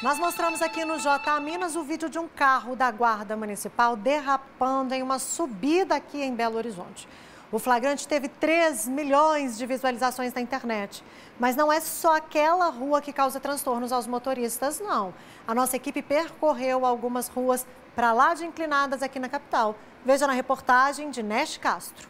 Nós mostramos aqui no JA Minas o vídeo de um carro da Guarda Municipal derrapando em uma subida aqui em Belo Horizonte. O flagrante teve 3 milhões de visualizações na internet. Mas não é só aquela rua que causa transtornos aos motoristas, não. A nossa equipe percorreu algumas ruas para lá de inclinadas aqui na capital. Veja na reportagem de Nesh Castro.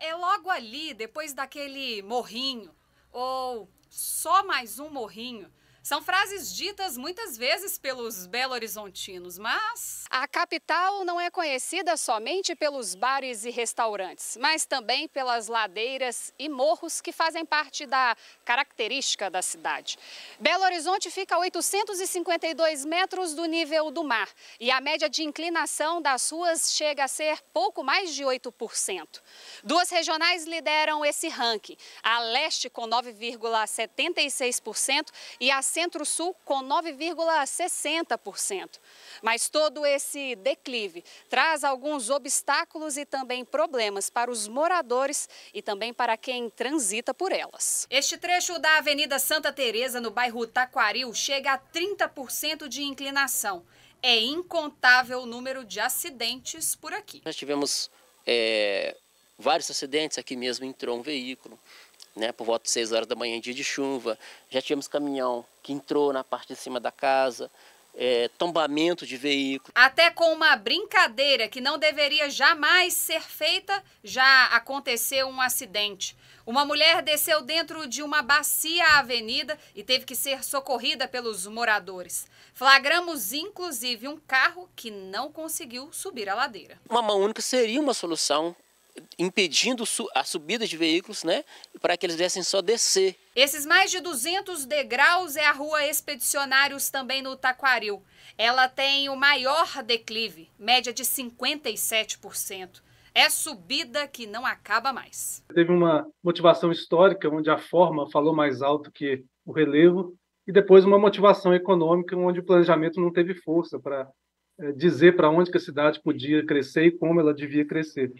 É logo ali, depois daquele morrinho, ou só mais um morrinho, são frases ditas muitas vezes pelos belo-horizontinos, mas. A capital não é conhecida somente pelos bares e restaurantes, mas também pelas ladeiras e morros que fazem parte da característica da cidade. Belo Horizonte fica a 852 metros do nível do mar e a média de inclinação das ruas chega a ser pouco mais de 8%. Duas regionais lideram esse ranking: a leste, com 9,76%, e a Centro-Sul com 9,60%. Mas todo esse declive traz alguns obstáculos e também problemas para os moradores e também para quem transita por elas. Este trecho da Avenida Santa Teresa no bairro Taquaril chega a 30% de inclinação. É incontável o número de acidentes por aqui. Nós tivemos é, vários acidentes aqui mesmo entrou um veículo né, por volta de 6 horas da manhã dia de chuva. Já tivemos caminhão que entrou na parte de cima da casa, é, tombamento de veículo. Até com uma brincadeira que não deveria jamais ser feita, já aconteceu um acidente. Uma mulher desceu dentro de uma bacia à avenida e teve que ser socorrida pelos moradores. Flagramos inclusive um carro que não conseguiu subir a ladeira. Uma mão única seria uma solução impedindo a subida de veículos, né, para que eles viessem só descer. Esses mais de 200 degraus é a Rua Expedicionários também no Taquaril. Ela tem o maior declive, média de 57%. É subida que não acaba mais. Teve uma motivação histórica, onde a forma falou mais alto que o relevo, e depois uma motivação econômica, onde o planejamento não teve força para eh, dizer para onde que a cidade podia crescer e como ela devia crescer.